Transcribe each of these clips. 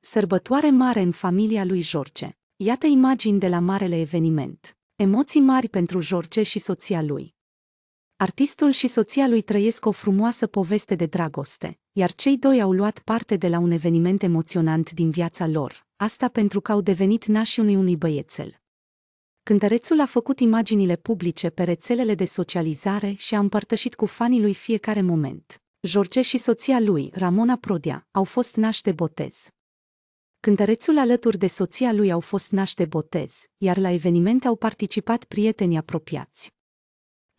Sărbătoare mare în familia lui Jorge. Iată imagini de la marele eveniment. Emoții mari pentru Jorge și soția lui. Artistul și soția lui trăiesc o frumoasă poveste de dragoste, iar cei doi au luat parte de la un eveniment emoționant din viața lor, asta pentru că au devenit nașii unui unui băiețel. Cântărețul a făcut imaginile publice pe rețelele de socializare și a împărtășit cu fanii lui fiecare moment. George și soția lui, Ramona Prodia, au fost naște botez. Cântărețul alături de soția lui au fost naște botez, iar la evenimente au participat prieteni apropiați.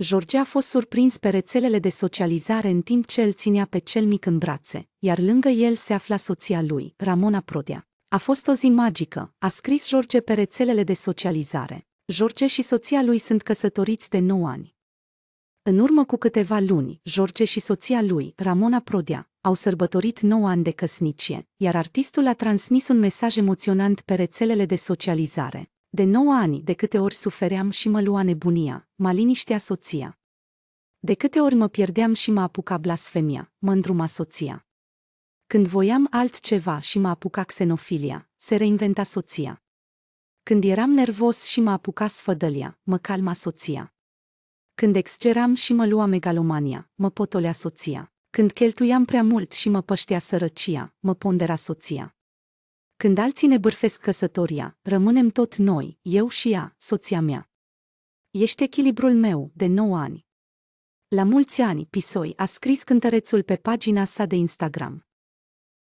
George a fost surprins pe rețelele de socializare în timp ce îl ținea pe cel mic în brațe, iar lângă el se afla soția lui, Ramona Prodia. A fost o zi magică, a scris George pe rețelele de socializare. Jorge și soția lui sunt căsătoriți de 9 ani. În urmă cu câteva luni, Jorge și soția lui, Ramona Prodea, au sărbătorit 9 ani de căsnicie, iar artistul a transmis un mesaj emoționant pe rețelele de socializare. De 9 ani, de câte ori sufeream și mă lua nebunia, mă liniștea soția. De câte ori mă pierdeam și mă apuca blasfemia, mă îndruma soția. Când voiam altceva și mă apuca xenofilia, se reinventa soția. Când eram nervos și mă apuca sfădălia, mă calma soția. Când exceram și mă lua megalomania, mă potolea soția. Când cheltuiam prea mult și mă păștea sărăcia, mă pondera soția. Când alții ne bârfesc căsătoria, rămânem tot noi, eu și ea, soția mea. Ești echilibrul meu, de 9 ani. La mulți ani, Pisoi a scris cântărețul pe pagina sa de Instagram.